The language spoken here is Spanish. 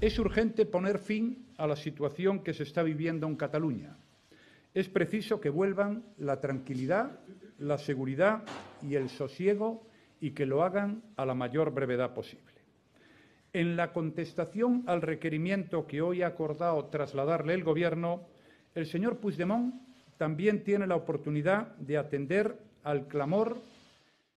Es urgente poner fin a la situación que se está viviendo en Cataluña. Es preciso que vuelvan la tranquilidad, la seguridad y el sosiego y que lo hagan a la mayor brevedad posible. En la contestación al requerimiento que hoy ha acordado trasladarle el Gobierno, el señor Puigdemont también tiene la oportunidad de atender al clamor